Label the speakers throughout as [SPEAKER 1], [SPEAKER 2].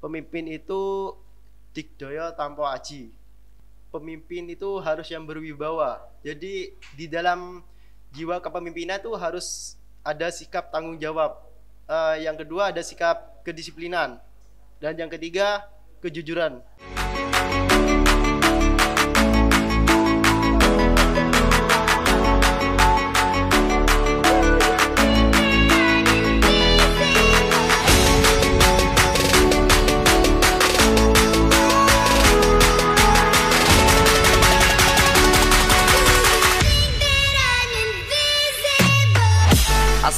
[SPEAKER 1] pemimpin itu digdaya tanpa aji pemimpin itu harus yang berwibawa jadi di dalam jiwa kepemimpinan itu harus ada sikap tanggung jawab uh, yang kedua ada sikap kedisiplinan dan yang ketiga kejujuran.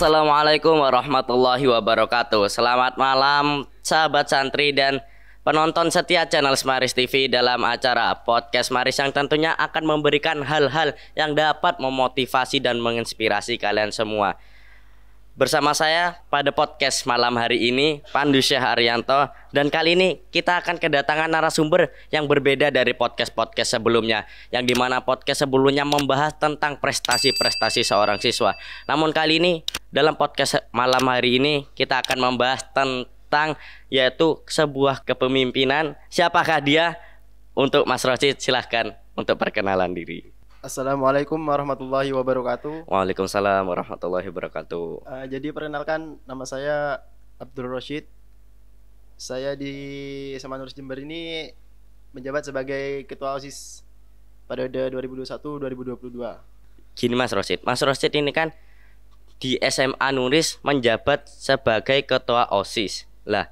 [SPEAKER 2] Assalamualaikum warahmatullahi wabarakatuh. Selamat malam sahabat santri dan penonton setia channel Smaris TV dalam acara podcast Maris yang tentunya akan memberikan hal-hal yang dapat memotivasi dan menginspirasi kalian semua. Bersama saya pada podcast malam hari ini Pandu Syah Arianto dan kali ini kita akan kedatangan narasumber yang berbeda dari podcast-podcast sebelumnya yang dimana podcast sebelumnya membahas tentang prestasi-prestasi seorang siswa. Namun kali ini dalam podcast malam hari ini kita akan membahas tentang yaitu sebuah kepemimpinan. Siapakah dia? Untuk Mas Rosid silahkan untuk perkenalan diri.
[SPEAKER 1] Assalamualaikum warahmatullahi wabarakatuh.
[SPEAKER 2] Waalaikumsalam warahmatullahi wabarakatuh.
[SPEAKER 1] Uh, jadi perkenalkan nama saya Abdul Rashid. Saya di SMA Nurus Jember ini menjabat sebagai ketua OSIS pada 2021-2022.
[SPEAKER 2] Gini Mas Rosid, Mas Rosid ini kan di SMA Nuris menjabat sebagai ketua OSIS. Lah,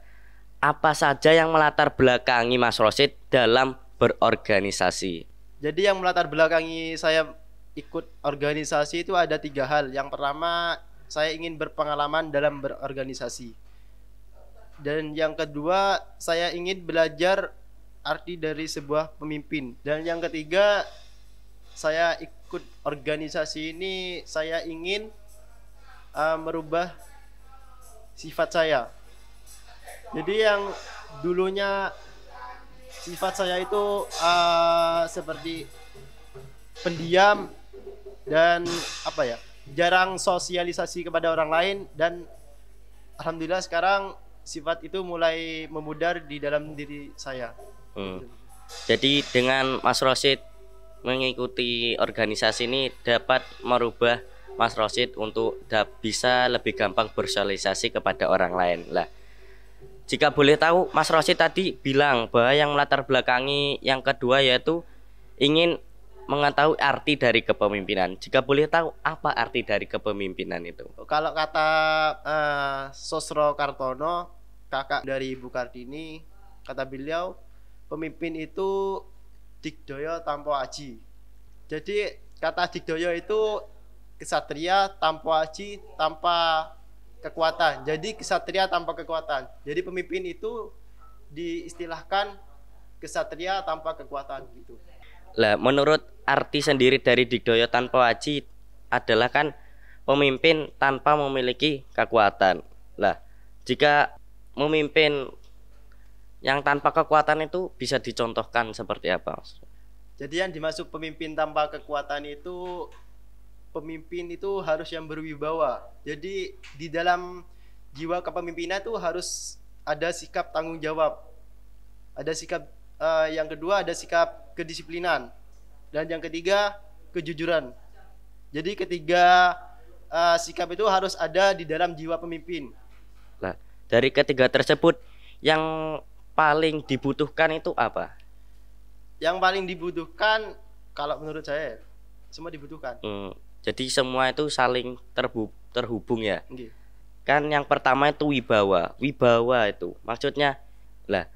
[SPEAKER 2] apa saja yang melatar belakangi Mas Rosid dalam berorganisasi?
[SPEAKER 1] Jadi yang melatar belakangi saya ikut organisasi itu ada tiga hal. Yang pertama saya ingin berpengalaman dalam berorganisasi. Dan yang kedua saya ingin belajar arti dari sebuah pemimpin. Dan yang ketiga saya ikut organisasi ini saya ingin uh, merubah sifat saya. Jadi yang dulunya sifat saya itu uh, seperti pendiam dan apa ya jarang sosialisasi kepada orang lain dan alhamdulillah sekarang sifat itu mulai memudar di dalam diri saya.
[SPEAKER 2] Hmm. Jadi dengan Mas Rosid mengikuti organisasi ini dapat merubah Mas Rosid untuk bisa lebih gampang bersosialisasi kepada orang lain lah. Jika boleh tahu, Mas Rosi tadi bilang bahwa yang latar belakangi yang kedua yaitu ingin mengetahui arti dari kepemimpinan. Jika boleh tahu, apa arti dari kepemimpinan itu?
[SPEAKER 1] Kalau kata uh, Sosro Kartono, kakak dari Ibu Kartini, kata beliau, pemimpin itu Dikdoyo tanpa aji. Jadi kata Dikdoyo itu kesatria tanpa aji, tanpa kekuatan. Jadi kesatria tanpa kekuatan. Jadi pemimpin itu diistilahkan kesatria tanpa kekuatan gitu.
[SPEAKER 2] Lah, menurut arti sendiri dari Digdoyo tanpa aji adalah kan pemimpin tanpa memiliki kekuatan. Lah, jika memimpin yang tanpa kekuatan itu bisa dicontohkan seperti apa?
[SPEAKER 1] Jadi yang dimaksud pemimpin tanpa kekuatan itu pemimpin itu harus yang berwibawa. Jadi di dalam jiwa kepemimpinan itu harus ada sikap tanggung jawab. Ada sikap uh, yang kedua ada sikap kedisiplinan. Dan yang ketiga kejujuran. Jadi ketiga uh, sikap itu harus ada di dalam jiwa pemimpin.
[SPEAKER 2] Nah, dari ketiga tersebut yang paling dibutuhkan itu apa?
[SPEAKER 1] Yang paling dibutuhkan kalau menurut saya semua dibutuhkan.
[SPEAKER 2] Hmm. Jadi semua itu saling terhub terhubung ya. okay. Kan yang pertama itu wibawa. Wibawa itu maksudnya lah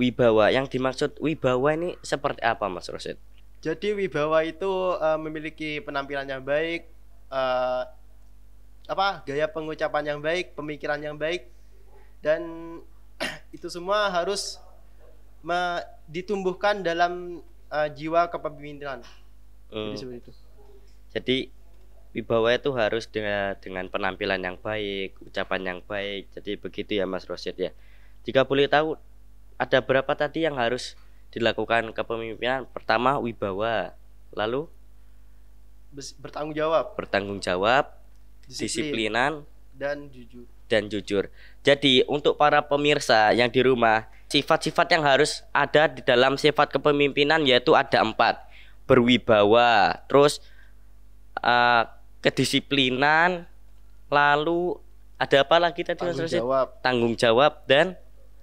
[SPEAKER 2] wibawa. Yang dimaksud wibawa ini seperti apa Mas Rosid? Jadi
[SPEAKER 1] wibawa itu uh, memiliki penampilan yang baik, uh, apa gaya pengucapan yang baik, pemikiran yang baik, dan itu semua harus ditumbuhkan dalam uh, jiwa kepemimpinan.
[SPEAKER 2] Hmm. Jadi seperti itu. Jadi wibawa itu harus dengan dengan penampilan yang baik, ucapan yang baik. Jadi begitu ya Mas Rosid ya. Jika boleh tahu ada berapa tadi yang harus dilakukan kepemimpinan? Pertama wibawa, lalu
[SPEAKER 1] bertanggung jawab.
[SPEAKER 2] Bertanggung jawab, disiplinan
[SPEAKER 1] dan jujur.
[SPEAKER 2] Dan jujur. Jadi untuk para pemirsa yang di rumah, sifat-sifat yang harus ada di dalam sifat kepemimpinan yaitu ada empat berwibawa, terus uh, kedisiplinan, lalu ada apa lagi tadi Mas Jawab. Tanggung jawab dan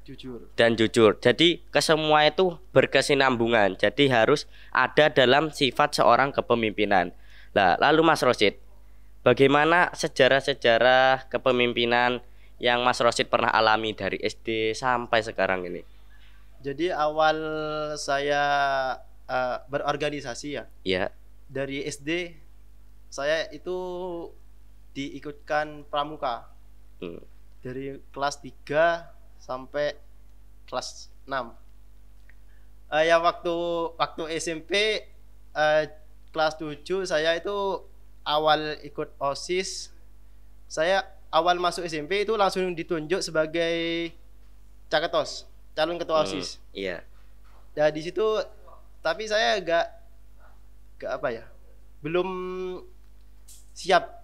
[SPEAKER 2] jujur. Dan jujur. Jadi kesemua itu berkesinambungan. Jadi harus ada dalam sifat seorang kepemimpinan. lah lalu Mas Rosid, bagaimana sejarah-sejarah kepemimpinan yang Mas Rosid pernah alami dari SD sampai sekarang ini?
[SPEAKER 1] Jadi awal saya uh, berorganisasi ya. Iya. Dari SD saya itu diikutkan pramuka hmm. dari kelas 3 sampai kelas 6 uh, ya waktu waktu SMP uh, eh, kelas 7 saya itu awal ikut OSIS saya awal masuk SMP itu langsung ditunjuk sebagai caketos calon ketua hmm, OSIS iya nah di situ tapi saya agak ke apa ya belum siap.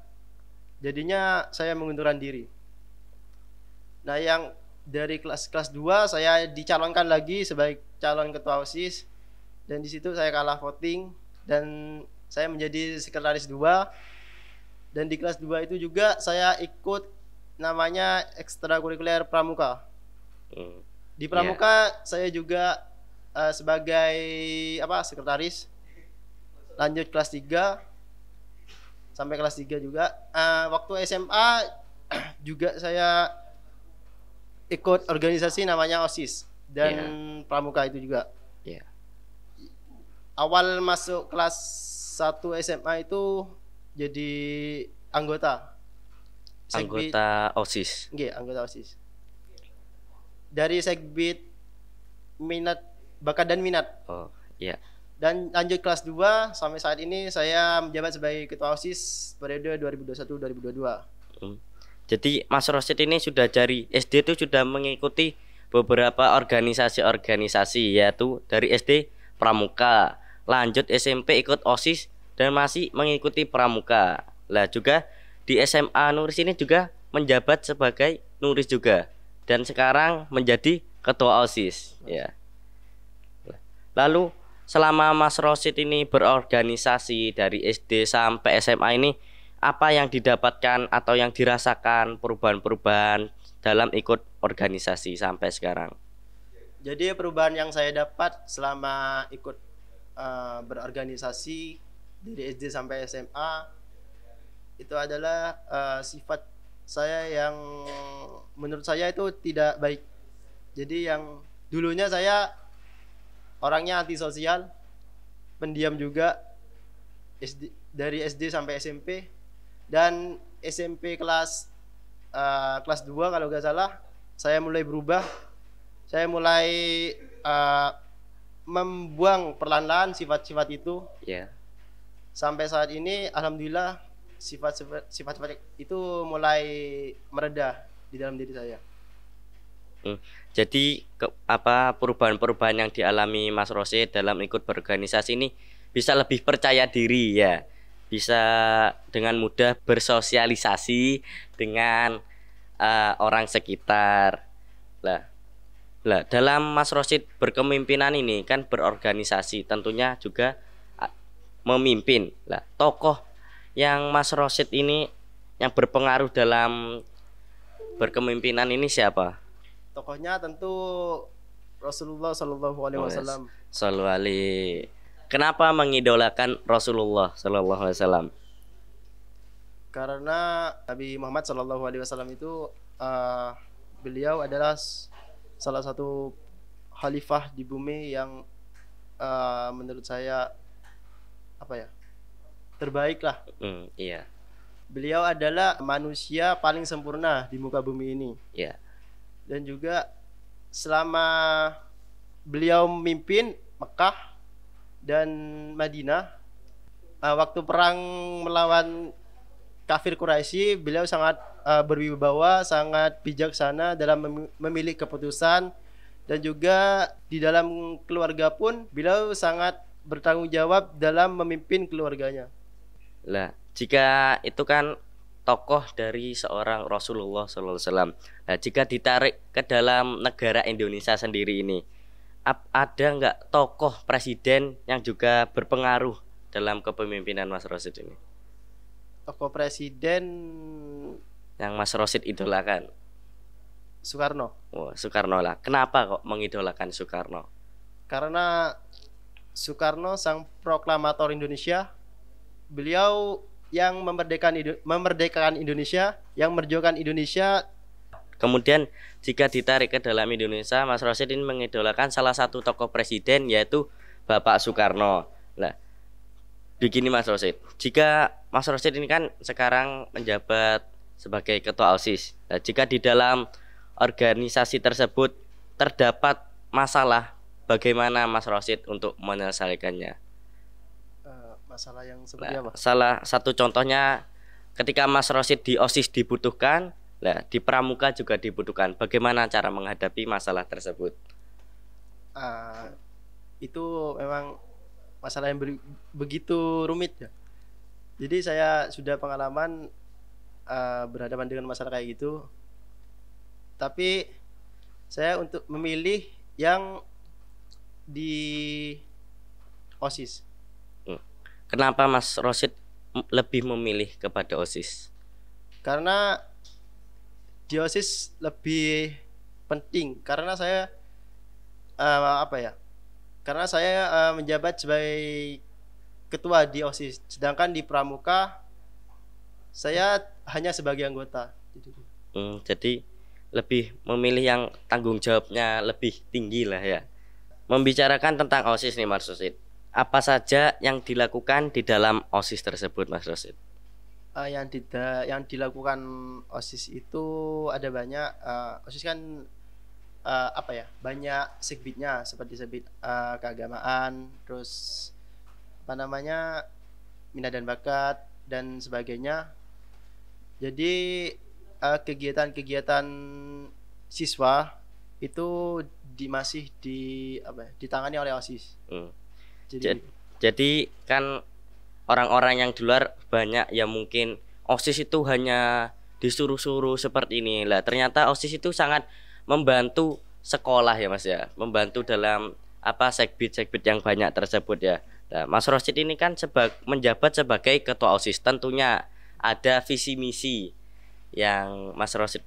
[SPEAKER 1] Jadinya saya mengundurkan diri. Nah, yang dari kelas kelas 2 saya dicalonkan lagi sebagai calon ketua OSIS dan di situ saya kalah voting dan saya menjadi sekretaris 2 dan di kelas 2 itu juga saya ikut namanya ekstrakurikuler pramuka. Hmm. Di pramuka yeah. saya juga uh, sebagai apa sekretaris. Lanjut kelas 3 sampai kelas 3 juga. Uh, waktu SMA juga saya ikut organisasi namanya OSIS dan yeah. pramuka itu juga. Yeah. Awal masuk kelas 1 SMA itu jadi anggota. Segbit. Anggota OSIS. Iya, anggota OSIS. Dari segbit minat bakat dan minat.
[SPEAKER 2] Oh, iya. Yeah
[SPEAKER 1] dan lanjut kelas 2 sampai saat ini saya menjabat sebagai ketua OSIS periode 2021-2022.
[SPEAKER 2] Hmm. Jadi Mas Rosid ini sudah dari SD itu sudah mengikuti beberapa organisasi-organisasi yaitu dari SD Pramuka, lanjut SMP ikut OSIS dan masih mengikuti Pramuka. Lah juga di SMA Nuris ini juga menjabat sebagai Nuris juga dan sekarang menjadi ketua OSIS ya. Lalu selama Mas Rosid ini berorganisasi dari SD sampai SMA ini apa yang didapatkan atau yang dirasakan perubahan-perubahan dalam ikut organisasi sampai sekarang?
[SPEAKER 1] Jadi perubahan yang saya dapat selama ikut uh, berorganisasi dari SD sampai SMA itu adalah uh, sifat saya yang menurut saya itu tidak baik. Jadi yang dulunya saya orangnya antisosial pendiam juga SD, dari SD sampai SMP dan SMP kelas uh, kelas 2 kalau nggak salah saya mulai berubah saya mulai uh, membuang perlahan-lahan sifat-sifat itu yeah. sampai saat ini alhamdulillah sifat-sifat itu mulai meredah di dalam diri saya
[SPEAKER 2] jadi ke, apa perubahan-perubahan yang dialami Mas Rose dalam ikut berorganisasi ini bisa lebih percaya diri ya. Bisa dengan mudah bersosialisasi dengan uh, orang sekitar. Lah. Lah, dalam Mas Rosid berkemimpinan ini kan berorganisasi, tentunya juga memimpin. Lah, tokoh yang Mas Rosid ini yang berpengaruh dalam berkemimpinan ini siapa?
[SPEAKER 1] Tokohnya tentu Rasulullah Shallallahu Alaihi Wasallam.
[SPEAKER 2] Sallallahu Kenapa mengidolakan Rasulullah Shallallahu Alaihi Wasallam?
[SPEAKER 1] Karena Nabi Muhammad Shallallahu Alaihi Wasallam itu uh, beliau adalah salah satu khalifah di bumi yang uh, menurut saya apa ya terbaik lah. Mm, iya. Beliau adalah manusia paling sempurna di muka bumi ini. Iya. Yeah dan juga selama beliau memimpin Mekah dan Madinah uh, waktu perang melawan kafir Quraisy beliau sangat uh, berwibawa sangat bijaksana dalam mem memilih keputusan dan juga di dalam keluarga pun beliau sangat bertanggung jawab dalam memimpin keluarganya
[SPEAKER 2] lah jika itu kan tokoh dari seorang Rasulullah SAW. Nah, jika ditarik ke dalam negara Indonesia sendiri ini, ada nggak tokoh presiden yang juga berpengaruh dalam kepemimpinan Mas Rosid ini?
[SPEAKER 1] Tokoh presiden
[SPEAKER 2] yang Mas Rosid idolakan? Soekarno. Oh, Soekarno lah. Kenapa kok mengidolakan Soekarno?
[SPEAKER 1] Karena Soekarno sang proklamator Indonesia, beliau yang memerdekakan memerdekakan Indonesia, yang merjukan Indonesia.
[SPEAKER 2] Kemudian jika ditarik ke dalam Indonesia, Mas Rosid ini mengidolakan salah satu tokoh presiden yaitu Bapak Soekarno. Nah, begini Mas Rosid, jika Mas Rosid ini kan sekarang menjabat sebagai ketua OSIS. Nah, jika di dalam organisasi tersebut terdapat masalah, bagaimana Mas Rosid untuk menyelesaikannya?
[SPEAKER 1] Masalah yang seperti apa?
[SPEAKER 2] Salah satu contohnya ketika Mas Rosid di OSIS dibutuhkan, lah di Pramuka juga dibutuhkan. Bagaimana cara menghadapi masalah tersebut?
[SPEAKER 1] Uh, itu memang masalah yang begitu rumit ya. Jadi saya sudah pengalaman uh, berhadapan dengan masalah kayak gitu. Tapi saya untuk memilih yang di OSIS
[SPEAKER 2] Kenapa Mas Rosid lebih memilih kepada OSIS?
[SPEAKER 1] Karena di OSIS lebih penting karena saya uh, apa ya? Karena saya uh, menjabat sebagai ketua di OSIS, sedangkan di Pramuka saya hanya sebagai anggota.
[SPEAKER 2] Hmm, jadi lebih memilih yang tanggung jawabnya lebih tinggi lah ya. Membicarakan tentang OSIS nih Mas Rosid apa saja yang dilakukan di dalam OSIS tersebut Mas Rosid?
[SPEAKER 1] Uh, yang yang dilakukan OSIS itu ada banyak uh, OSIS kan uh, apa ya? Banyak segbitnya seperti segbit uh, keagamaan, terus apa namanya? minat dan bakat dan sebagainya. Jadi kegiatan-kegiatan uh, siswa itu di masih di apa ya, ditangani oleh OSIS.
[SPEAKER 2] Hmm jadi, jadi kan orang-orang yang di luar banyak ya mungkin osis itu hanya disuruh-suruh seperti ini lah ternyata osis itu sangat membantu sekolah ya mas ya membantu dalam apa segbit segbit yang banyak tersebut ya nah, mas Rosid ini kan menjabat sebagai ketua osis tentunya ada visi misi yang mas Rosid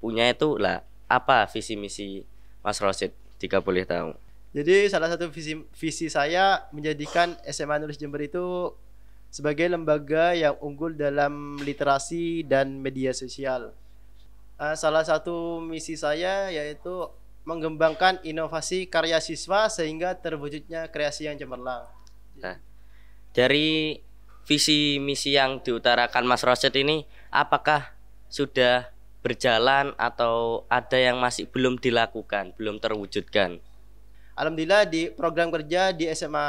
[SPEAKER 2] punya itu lah apa visi misi mas Rosid jika boleh tahu
[SPEAKER 1] jadi salah satu visi visi saya menjadikan SMA Nulis Jember itu sebagai lembaga yang unggul dalam literasi dan media sosial. Uh, salah satu misi saya yaitu mengembangkan inovasi karya siswa sehingga terwujudnya kreasi yang cemerlang.
[SPEAKER 2] Nah, dari visi misi yang diutarakan Mas Roset ini, apakah sudah berjalan atau ada yang masih belum dilakukan, belum terwujudkan?
[SPEAKER 1] alhamdulillah di program kerja di SMA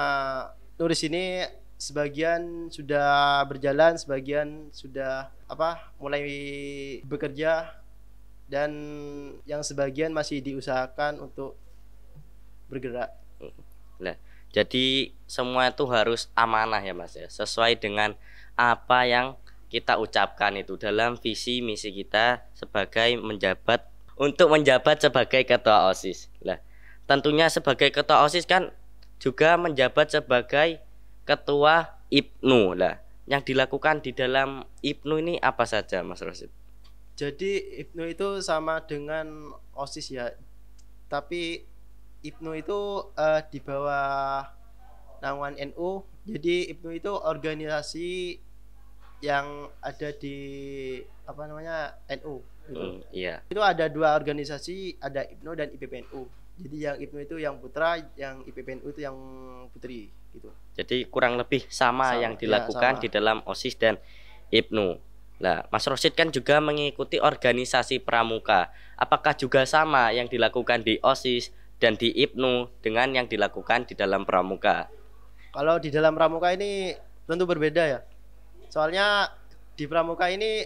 [SPEAKER 1] Nuris ini sebagian sudah berjalan, sebagian sudah apa mulai bekerja dan yang sebagian masih diusahakan untuk bergerak.
[SPEAKER 2] Nah, jadi semua itu harus amanah ya Mas ya, sesuai dengan apa yang kita ucapkan itu dalam visi misi kita sebagai menjabat untuk menjabat sebagai ketua OSIS. Lah, tentunya sebagai ketua OSIS kan juga menjabat sebagai ketua IPNU lah. Yang dilakukan di dalam IPNU ini apa saja Mas Rosid?
[SPEAKER 1] Jadi IPNU itu sama dengan OSIS ya. Tapi IPNU itu uh, di bawah naungan NU. Jadi IPNU itu organisasi yang ada di apa namanya NU.
[SPEAKER 2] Gitu. Hmm, iya.
[SPEAKER 1] Itu ada dua organisasi, ada IPNU dan IPPNU. Jadi yang IPM itu yang putra, yang IPPNU itu yang putri gitu.
[SPEAKER 2] Jadi kurang lebih sama, sama yang iya, dilakukan ya, sama. di dalam OSIS dan IPNU. Nah, Mas Rosid kan juga mengikuti organisasi pramuka. Apakah juga sama yang dilakukan di OSIS dan di IPNU dengan yang dilakukan di dalam pramuka?
[SPEAKER 1] Kalau di dalam pramuka ini tentu berbeda ya. Soalnya di pramuka ini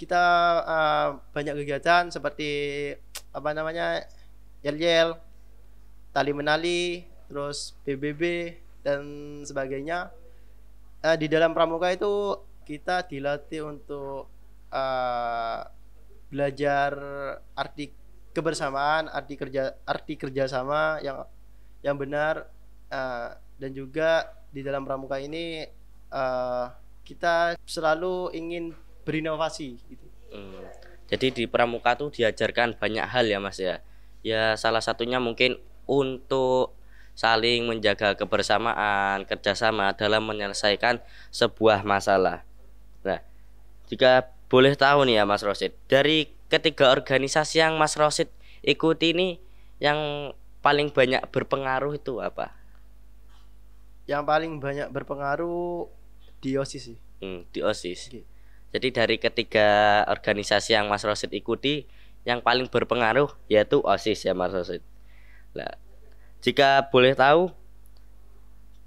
[SPEAKER 1] kita uh, banyak kegiatan seperti apa namanya yel-yel tali menali, terus PBB dan sebagainya. Uh, di dalam pramuka itu kita dilatih untuk uh, belajar arti kebersamaan, arti kerja arti kerjasama yang yang benar uh, dan juga di dalam pramuka ini uh, kita selalu ingin berinovasi gitu. Hmm.
[SPEAKER 2] Jadi di pramuka tuh diajarkan banyak hal ya Mas ya. Ya salah satunya mungkin untuk saling menjaga kebersamaan, kerjasama dalam menyelesaikan sebuah masalah. Nah, jika boleh tahu nih ya Mas Rosid, dari ketiga organisasi yang Mas Rosid ikuti ini yang paling banyak berpengaruh itu apa? Yang
[SPEAKER 1] paling banyak
[SPEAKER 2] berpengaruh di OSIS sih. Hmm, di OSIS. Jadi dari ketiga organisasi yang Mas Rosid ikuti, yang paling berpengaruh yaitu OSIS ya Mas Rosid. Nah, jika boleh tahu,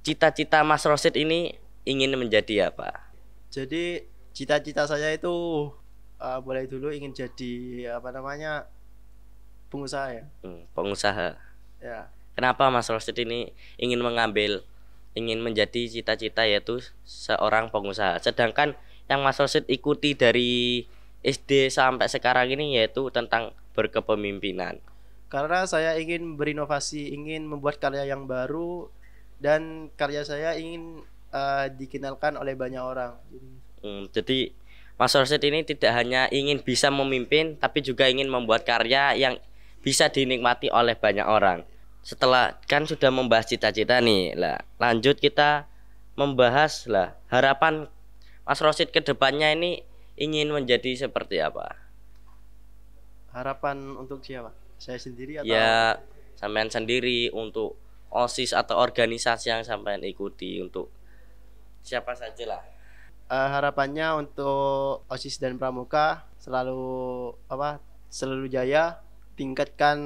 [SPEAKER 2] cita-cita Mas Rosid ini ingin menjadi apa?
[SPEAKER 1] Jadi cita-cita saya itu uh, boleh dulu ingin jadi apa namanya pengusaha ya.
[SPEAKER 2] Hmm, pengusaha. Ya. Kenapa Mas Rosid ini ingin mengambil ingin menjadi cita-cita yaitu seorang pengusaha. Sedangkan yang Mas Rosid ikuti dari SD sampai sekarang ini yaitu tentang berkepemimpinan
[SPEAKER 1] karena saya ingin berinovasi, ingin membuat karya yang baru dan karya saya ingin uh, dikenalkan oleh banyak orang.
[SPEAKER 2] Hmm, jadi Mas Rosid ini tidak hanya ingin bisa memimpin, tapi juga ingin membuat karya yang bisa dinikmati oleh banyak orang. Setelah kan sudah membahas cita-cita nih, lah lanjut kita membahas lah harapan Mas Rosid kedepannya ini ingin menjadi seperti apa?
[SPEAKER 1] Harapan untuk siapa? Saya sendiri atau? Ya,
[SPEAKER 2] sampean sendiri untuk OSIS atau organisasi yang sampean ikuti untuk siapa saja lah.
[SPEAKER 1] Uh, eh, harapannya untuk OSIS dan Pramuka selalu apa? Selalu jaya, tingkatkan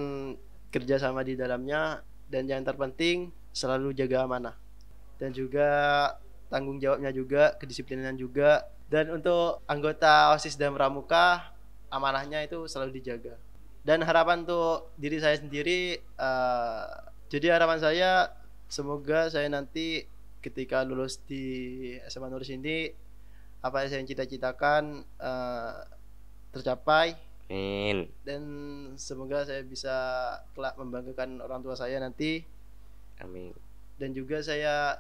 [SPEAKER 1] kerjasama di dalamnya dan yang terpenting selalu jaga amanah dan juga tanggung jawabnya juga kedisiplinan juga dan untuk anggota osis dan pramuka amanahnya itu selalu dijaga dan harapan tuh diri saya sendiri uh, jadi harapan saya semoga saya nanti ketika lulus di SMA Nuris ini apa yang saya cita-citakan uh, tercapai Amin. dan semoga saya bisa kelak membanggakan orang tua saya nanti Amin dan juga saya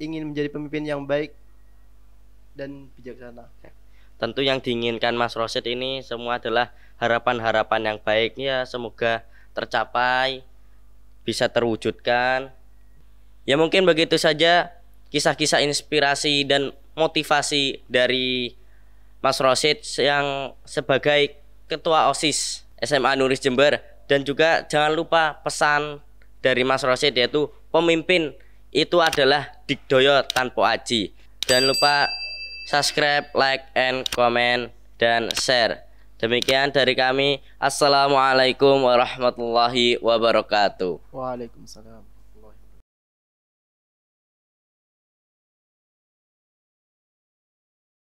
[SPEAKER 1] ingin menjadi pemimpin yang baik dan bijaksana. Ya
[SPEAKER 2] tentu yang diinginkan Mas Rosid ini semua adalah harapan-harapan yang baik ya semoga tercapai bisa terwujudkan ya mungkin begitu saja kisah-kisah inspirasi dan motivasi dari Mas Rosid yang sebagai ketua OSIS SMA Nuris Jember dan juga jangan lupa pesan dari Mas Rosid yaitu pemimpin itu adalah dikdoyo tanpa aji. Jangan lupa subscribe, like, and comment, dan share. Demikian dari kami. Assalamualaikum warahmatullahi wabarakatuh.
[SPEAKER 1] Waalaikumsalam.